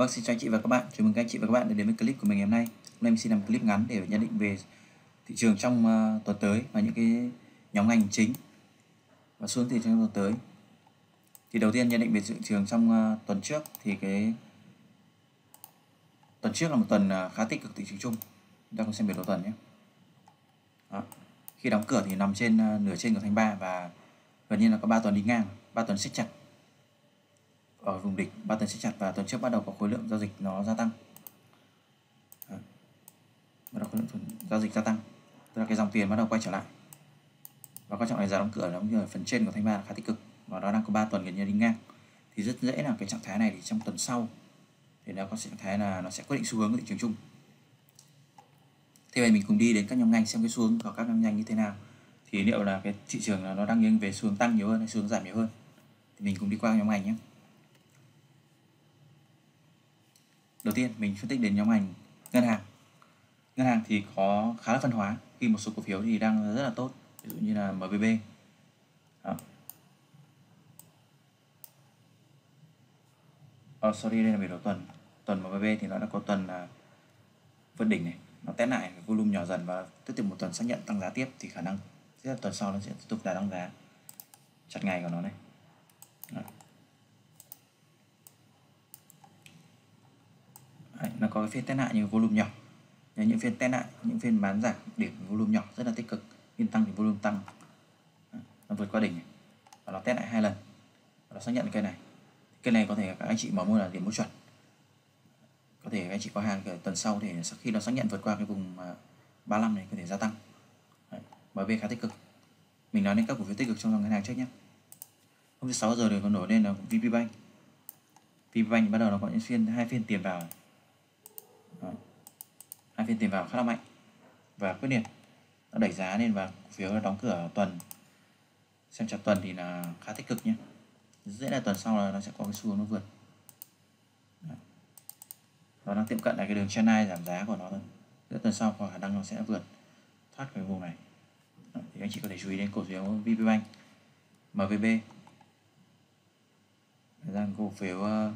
Vâng, xin chào anh chị và các bạn. Chào mừng các anh chị và các bạn đã đến với clip của mình ngày hôm nay. Hôm nay mình xin làm clip ngắn để nhận định về thị trường trong uh, tuần tới và những cái nhóm ngành chính và xuống hướng thị trường trong tuần tới. Thì đầu tiên nhận định về thị trường trong uh, tuần trước thì cái tuần trước là một tuần uh, khá tích cực thị trường chung. Chúng ta cùng xem biểu đồ tuần nhé. Đó. Khi đóng cửa thì nằm trên uh, nửa trên của thanh ba và gần như là có 3 tuần đi ngang, 3 tuần siết chặt ở vùng đỉnh ba tuần siết chặt và tuần trước bắt đầu có khối lượng giao dịch nó gia tăng Đó. bắt đầu khối lượng giao dịch gia tăng tức là cái dòng tiền bắt đầu quay trở lại và quan trọng là giá đóng cửa đóng cửa phần trên của thanh ba là khá tích cực và nó đang có 3 tuần gần như đi ngang thì rất dễ là cái trạng thái này thì trong tuần sau thì nó có trạng thái là nó sẽ quyết định xu hướng của thị trường chung thế vậy mình cùng đi đến các nhóm ngành xem cái xu hướng của các nhóm ngành như thế nào thì liệu là cái thị trường nó đang nghiêng về xu hướng tăng nhiều hơn hay xu hướng giảm nhiều hơn thì mình cùng đi qua nhóm ngành nhé đầu tiên mình phân tích đến nhóm ngành ngân hàng ngân hàng thì có khá là phân hóa khi một số cổ phiếu thì đang rất là tốt ví dụ như là MBB Đó. Oh, sorry đây là biểu đồ tuần tuần MBB thì nó đã có tuần là vượt đỉnh này nó test lại volume nhỏ dần và tiếp tục một tuần xác nhận tăng giá tiếp thì khả năng sẽ tuần sau nó sẽ tiếp tục đà tăng giá chặt ngày của nó này Đó. nó có cái phiên test lại như volume nhỏ Đấy, những phiên test lại những phiên bán giảm điểm volume nhỏ rất là tích cực phiên tăng thì volume tăng nó vượt qua đỉnh và nó test lại hai lần và nó xác nhận cây này cây này có thể các anh chị mà mua là điểm mua chuẩn có thể các anh chị có hàng tuần sau thì khi nó xác nhận vượt qua cái vùng 35 à, này có thể gia tăng Đấy, BV khá tích cực mình nói đến các cổ phiếu tích cực trong dòng ngân hàng trước nhé hôm thứ sáu giờ thì còn nổi lên là VPBank VPBank bắt đầu nó có những phiên hai phiên tiền vào này hai phiên tiền vào khá là mạnh và quyết liệt nó đẩy giá lên và cổ phiếu đóng cửa tuần xem chặt tuần thì là khá tích cực nhé dễ là tuần sau là nó sẽ có cái xu hướng nó vượt nó đang tiệm cận lại cái đường trend line giảm giá của nó thôi giữa tuần sau có khả năng nó sẽ vượt thoát cái vùng này thì anh chị có thể chú ý đến cổ phiếu VPBank MVB đang cổ phiếu ờ,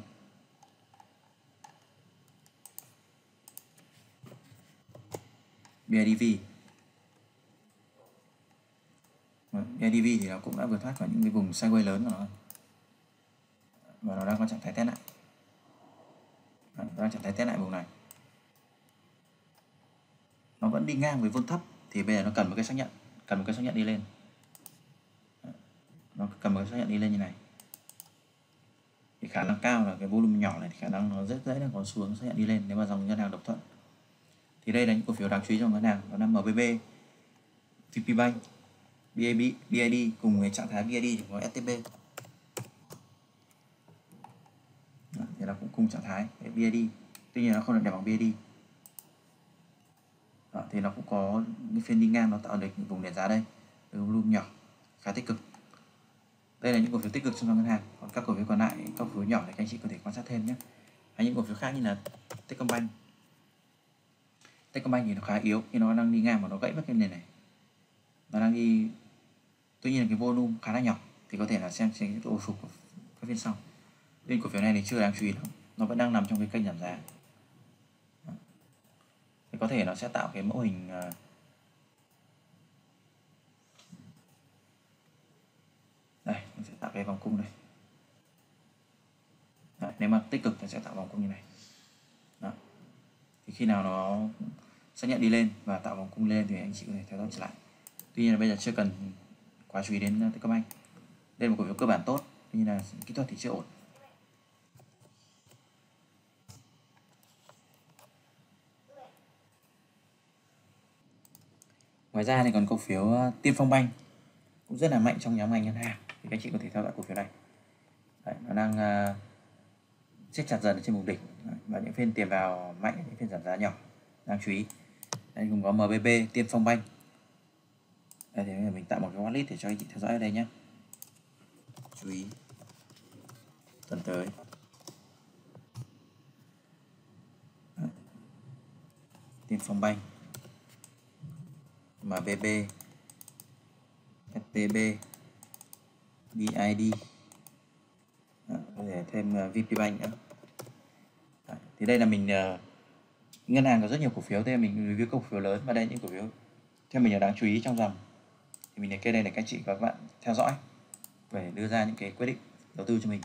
BIDV vâng, BIDV thì nó cũng đã vượt thoát khỏi những cái vùng sideways lớn rồi và nó đang có trạng thái test lại nó đang trạng thái test lại vùng này nó vẫn đi ngang với vôn thấp thì bây giờ nó cần một cái xác nhận cần một cái xác nhận đi lên nó cần một cái xác nhận đi lên như này thì khả năng cao là cái volume nhỏ này khả năng nó rất dễ nó có xuống xác nhận đi lên nếu mà dòng ngân hàng độc thuận thì đây là những cổ phiếu đáng chú ý trong ngân hàng đó là MBB, bank, BAB, BID cùng với trạng thái BID có STB thì là cũng cùng trạng thái BID tuy nhiên nó không được đẹp bằng BID đó, thì nó cũng có những phiên đi ngang nó tạo được những vùng nền giá đây từ volume nhỏ khá tích cực đây là những cổ phiếu tích cực trong ngân hàng còn các cổ phiếu còn lại các cổ phiếu nhỏ thì các anh chị có thể quan sát thêm nhé hay những cổ phiếu khác như là Techcombank Techcombank thì nó khá yếu nhưng nó đang đi ngang mà nó gãy mất cái nền này nó đang đi tuy nhiên là cái volume khá là nhỏ thì có thể là xem xem cái ô sụp của các phiên sau nên cổ phiếu này thì chưa đáng chú ý lắm nó vẫn đang nằm trong cái kênh giảm giá thì có thể nó sẽ tạo cái mẫu hình à, đây nó sẽ tạo cái vòng cung đây Đấy, nếu mà tích cực thì sẽ tạo vòng cung như này Đó. thì khi nào nó xác nhận đi lên và tạo vòng cung lên thì anh chị có thể theo dõi trở lại tuy nhiên là bây giờ chưa cần quá chú ý đến uh, các anh đây là một cổ phiếu cơ bản tốt tuy nhiên là kỹ thuật thì chưa ổn ngoài ra thì còn cổ phiếu uh, tiên phong banh cũng rất là mạnh trong nhóm ngành ngân hàng thì các chị có thể theo dõi cổ phiếu này Đấy, nó đang uh, siết chặt dần ở trên vùng đỉnh và những phiên tiền vào mạnh những phiên giảm giá nhỏ đang chú ý anh cũng có MBB tiên phong banh đây thì mình tạo một cái wallet để cho anh chị theo dõi ở đây nhé chú ý tuần tới tiên phong banh MBB STB BID ờ, Đó, có thể thêm ờ, VP Bank nữa thì đây là mình ờ, ngân hàng có rất nhiều cổ phiếu thế mình review cổ phiếu lớn và đây những cổ phiếu theo mình là đáng chú ý trong dòng thì mình để kê đây để các chị và các bạn theo dõi để đưa ra những cái quyết định đầu tư cho mình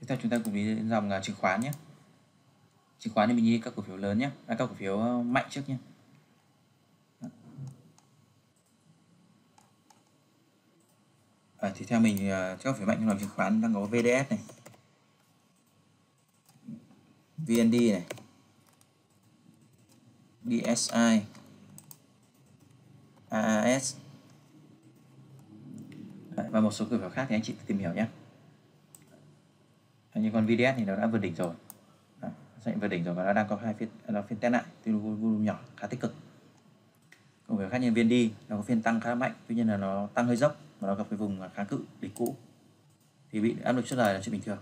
tiếp theo chúng ta cùng đi đến dòng à, chứng khoán nhé chứng khoán thì mình đi các cổ phiếu lớn nhé à, các cổ phiếu ờ, mạnh trước nhé à, thì theo mình à, các phiếu mạnh trong dòng chứng khoán đang có VDS này VND này bsi AAS và một số cửa khẩu khác thì anh chị tìm hiểu nhé như con VDS thì nó đã vượt đỉnh rồi Đấy, vượt đỉnh rồi và nó đang có hai phiên nó phiên test lại tuy volume nhỏ khá tích cực còn về khác nhân viên đi nó có phiên tăng khá mạnh tuy nhiên là nó tăng hơi dốc và nó gặp cái vùng kháng cự đỉnh cũ thì bị áp lực chốt lời là chuyện bình thường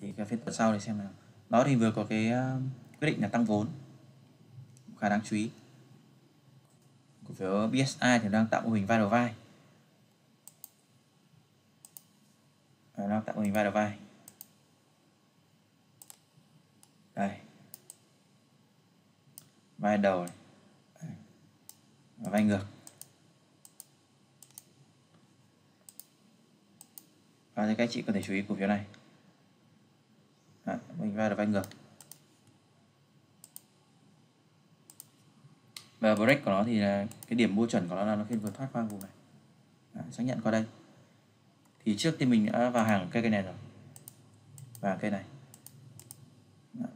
thì cái phiên tuần sau thì xem nào nó thì vừa có cái ờ, quyết định là tăng vốn khá đáng chú ý cổ phiếu BSI thì đang tạo mô hình vai đầu vai ờ, đang tạo mô hình vai đầu vai đây vai đầu Và vai ngược và các chị có thể chú ý cổ phiếu này à, mình vai đầu vai ngược và break của nó thì là cái điểm mua chuẩn của nó là nó khi vượt thoát qua vùng này Đấy, xác nhận qua đây thì trước thì mình đã vào hàng cây cây này rồi và cây này Đấy.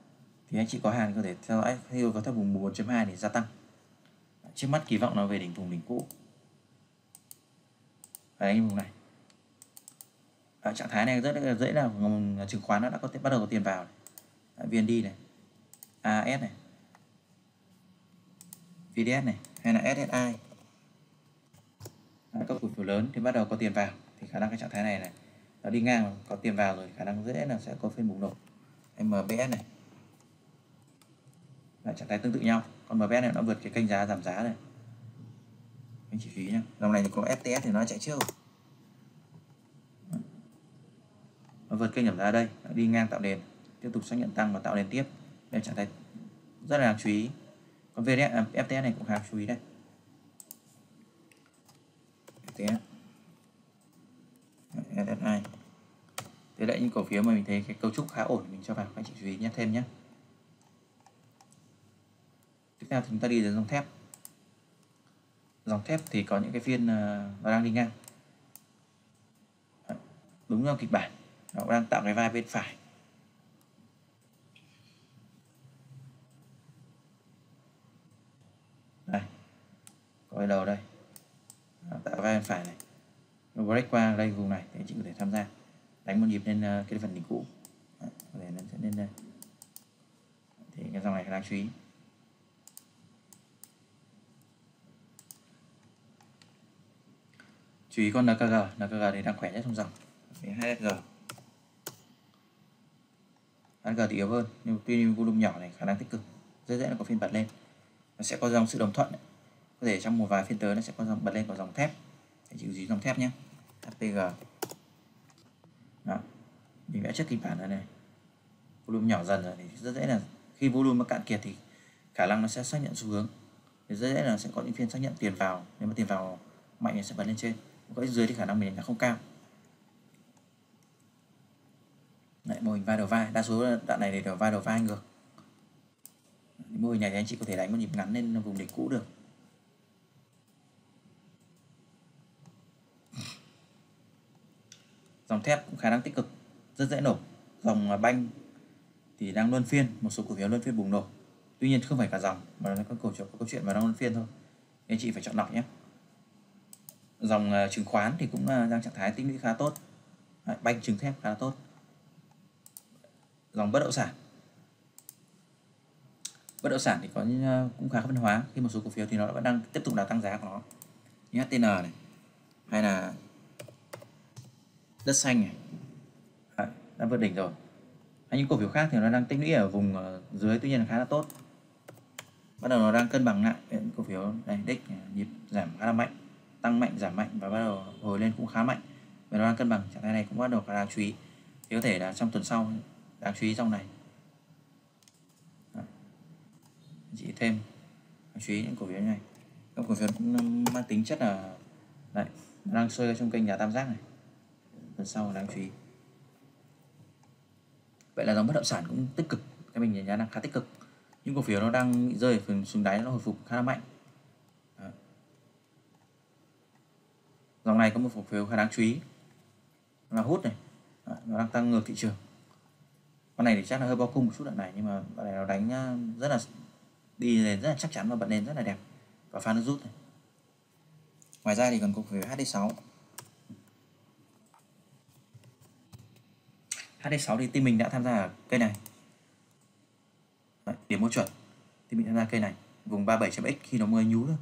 thì anh chị có hàng có thể theo dõi khi có theo vùng 1.2 thì gia tăng Đấy, trước mắt kỳ vọng nó về đỉnh vùng đỉnh cũ và anh vùng này à, trạng thái này rất là dễ là chứng khoán nó đã có thể bắt đầu có tiền vào này. À, VND này AS này VDS này hay là SSI các cổ phiếu lớn thì bắt đầu có tiền vào thì khả năng cái trạng thái này này nó đi ngang có tiền vào rồi khả năng dễ là sẽ có phiên bùng nổ MBS này lại trạng thái tương tự nhau còn MBS này nó vượt cái kênh giá giảm giá này anh chỉ phí nhá dòng này thì có FTS thì nó chạy trước nó vượt kênh giảm giá đây nó đi ngang tạo nền tiếp tục xác nhận tăng và tạo nền tiếp đây trạng thái rất là đáng chú ý còn về đấy FTS này cũng khá chú ý đây FTS FSI thế lại những cổ phiếu mà mình thấy cái cấu trúc khá ổn mình cho vào các anh chị chú ý nhé thêm nhé tiếp theo chúng ta đi đến dòng thép dòng thép thì có những cái phiên ờ, nó đang đi ngang đúng theo kịch bản nó đang tạo cái vai bên phải quay đầu đây tạo vai phải này nó break qua đây vùng này thì anh chị có thể tham gia đánh một nhịp lên ờ, cái phần đỉnh cũ Đấy, có thể nó sẽ lên đây thì cái dòng này đáng chú ý chú ý con NKG NKG thì đang khỏe nhất trong dòng hai g sg HG thì yếu hơn nhưng tuy nhiên volume nhỏ này khả năng tích cực rất dễ là có phiên bật lên nó sẽ có dòng sự đồng thuận đấy có thể trong một vài phiên tới nó sẽ có dòng bật lên có dòng thép để chịu dí dòng thép nhé HPG đó. mình vẽ trước kịch bản này này volume nhỏ dần rồi thì rất dễ là khi volume nó cạn kiệt thì khả năng nó sẽ xác nhận xu hướng thì rất dễ là sẽ có những phiên xác nhận tiền vào nếu mà tiền vào mạnh thì sẽ bật lên trên còn dưới thì khả năng mình là không cao lại mô hình vai đầu vai đa số đoạn này thì đầu vai đầu vai ngược mô hình này thì anh chị có thể đánh một nhịp ngắn lên vùng đỉnh cũ được dòng thép cũng khả năng tích cực rất dễ nổ dòng à, banh thì đang luân phiên một số cổ phiếu luân phiên bùng nổ tuy nhiên không phải cả dòng mà là các cổ phiếu có câu chuyện mà đang luân phiên thôi anh chị phải chọn lọc nhé dòng à, chứng khoán thì cũng à, đang trạng thái tích lũy khá tốt banh chứng thép khá tốt dòng bất động sản bất động sản thì có những cũng khá phân hóa khi một số cổ phiếu thì nó vẫn đang tiếp tục đà tăng giá của nó như HTN này hay là rất xanh này à, đã vượt đỉnh rồi à, những cổ phiếu khác thì nó đang tích lũy ở vùng ờ, dưới tuy nhiên là khá là tốt bắt đầu nó đang cân bằng lại những cổ phiếu này đích à, nhịp giảm khá là mạnh tăng mạnh giảm mạnh và bắt đầu hồi lên cũng khá mạnh và nó đang cân bằng trạng thái này cũng bắt đầu khá đáng chú ý thì có thể là trong tuần sau đáng chú ý trong này à, chỉ thêm chú ý những cổ phiếu này các cổ phiếu cũng mang tính chất là đấy đang sôi trong kênh nhà tam giác này tuần sau đáng chú ý vậy là dòng bất động sản cũng tích cực cái mình đánh giá là khá tích cực những cổ phiếu nó đang bị rơi phần xuống đáy nó hồi phục khá là mạnh Đó. dòng này có một cổ phiếu khá đáng chú ý là hút này nó đang tăng ngược thị trường con này thì chắc là hơi bao cung một chút đoạn này nhưng mà con này nó đánh à, rất là đi lên rất là chắc chắn và bật lên rất là đẹp và pha nó rút này ngoài ra thì còn cổ phiếu HD6 HD6 thì team mình đã tham gia ở cây này Đấy, điểm mô chuẩn thì mình tham gia cây này vùng 37.x khi nó mới nhú thôi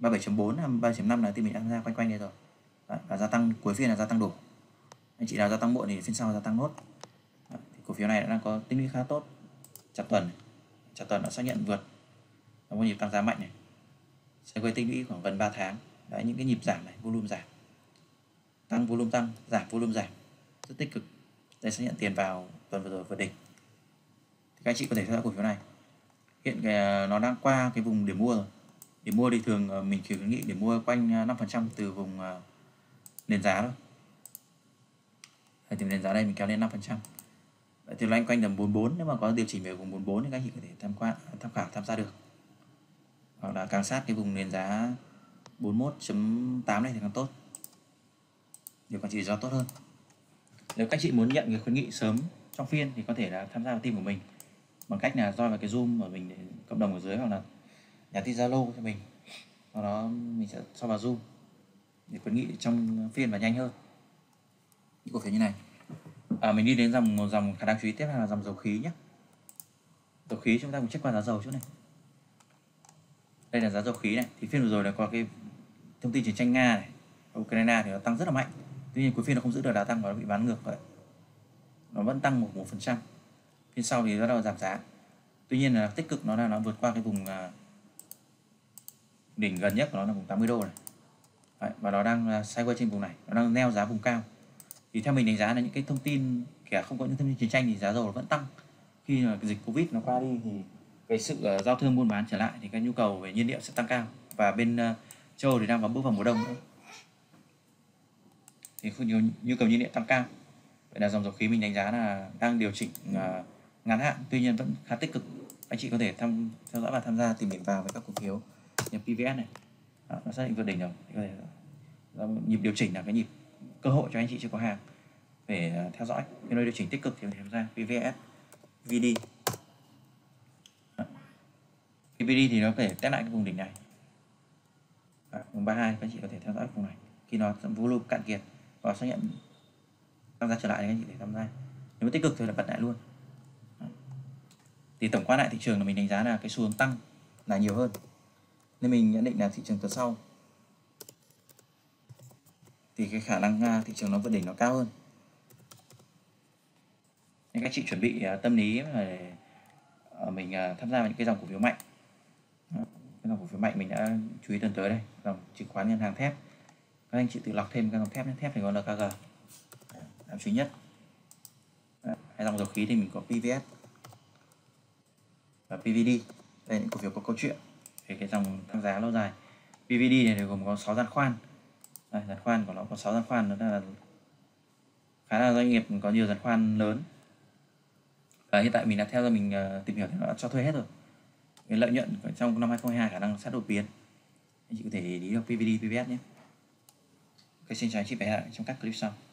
37.4 3.5 là team mình tham gia quanh quanh đây rồi Đấy, và gia tăng cuối phiên là gia tăng đủ anh chị nào gia tăng muộn thì phiên sau gia tăng nốt Đấy, thì cổ phiếu này đang có tính lý khá tốt chặt tuần chặt tuần đã xác nhận vượt nó có nhịp tăng giá mạnh này sẽ quay tinh lũy khoảng gần 3 tháng Đấy, những cái nhịp giảm này volume giảm tăng volume tăng giảm volume giảm rất tích cực đây sẽ nhận tiền vào tuần vừa rồi vừa đỉnh thì các anh chị có thể theo dõi cổ phiếu này hiện cái ờ, nó đang qua cái vùng điểm mua rồi điểm mua thì thường ờ, mình chỉ khuyến nghị điểm mua quanh 5% ờ, từ vùng nền giá thôi Đấy, từ nền giá đây mình kéo lên 5% Đấy, thì loanh quanh tầm 44 nếu mà có điều chỉnh về vùng 44 thì các anh chị có thể tham quan tham khảo tham gia được hoặc là càng sát cái vùng nền giá 41.8 này thì càng tốt điều quản trị rủi tốt hơn nếu các chị muốn nhận cái khuyến nghị sớm trong phiên thì có thể là tham gia vào team của mình bằng cách là join vào cái zoom của mình cộng đồng ở dưới hoặc là nhắn tin zalo cho mình sau đó mình sẽ cho vào zoom để khuyến nghị trong phiên và nhanh hơn những cổ phiếu như này à, mình đi đến dòng dòng khả năng chú ý tiếp là dòng dầu khí nhé dầu khí chúng ta cũng check qua giá dầu chỗ này đây là giá dầu khí này thì phiên vừa rồi là có cái thông tin chiến tranh nga này ukraine thì nó tăng rất là mạnh tuy nhiên cuối phiên nó không giữ được đà tăng và nó bị bán ngược vậy nó vẫn tăng một một phần trăm phiên sau thì nó đã giảm giá tuy nhiên là tích cực nó là nó vượt qua cái vùng à, đỉnh gần nhất của nó là vùng 80 đô này Đấy, và nó đang xoay à, sideways trên vùng này nó đang neo giá vùng cao thì theo mình đánh giá là những cái thông tin kẻ không có những thông tin chiến tranh thì giá dầu nó vẫn tăng khi mà cái dịch covid nó qua đi thì cái sự à, giao thương buôn bán trở lại thì cái nhu cầu về nhiên liệu sẽ tăng cao và bên châu thì đang vào bước vào mùa đông nữa thì nhiều nhu cầu nhiên liệu tăng cao vậy là dòng dầu khí mình đánh giá là đang điều chỉnh uh, ngắn hạn tuy nhiên vẫn khá tích cực anh chị có thể tham theo dõi và tham gia tìm hiểu vào với các cổ phiếu như PVS này đó, nó xác định vượt đỉnh rồi có thể nhịp điều chỉnh là cái nhịp cơ hội cho anh chị chưa có hàng để uh, theo dõi cái nơi điều chỉnh tích cực thì tham gia PVS VD PVD thì nó có thể test lại cái vùng đỉnh này đó, vùng 32 các anh chị có thể theo dõi vùng này khi nó volume cạn kiệt và xác nhận tăng gia trở lại thì các anh chị thể tham gia nếu mà tích cực thì là bật lại luôn thì tổng quan lại thị trường là mình đánh giá là cái xu hướng tăng là nhiều hơn nên mình nhận định là thị trường tuần sau thì cái khả năng à, thị trường nó vượt đỉnh nó cao hơn nên các chị chuẩn bị à, tâm lý để à, mình tham gia vào những cái dòng cổ phiếu mạnh cái dòng cổ phiếu mạnh mình đã chú ý tuần tới đây dòng chứng khoán ngân hàng thép các anh chị tự lọc thêm các dòng thép nhé. thép thì gọi là KG làm duy nhất Đấy, dòng dầu khí thì mình có PVS và PVD đây những cổ phiếu có câu chuyện về cái dòng tăng giá lâu dài PVD này thì gồm có 6 gian khoan Đây, giàn khoan của nó có 6 gian khoan đó là khá là doanh nghiệp có nhiều giàn khoan lớn và hiện tại mình đã theo ra mình ờ, tìm hiểu thì nó đã cho thuê hết rồi cái lợi nhuận trong năm 2022 khả năng sẽ đột biến anh chị có thể để ý được PVD, PVS nhé Ok xin chào anh chị và hẹn trong các clip sau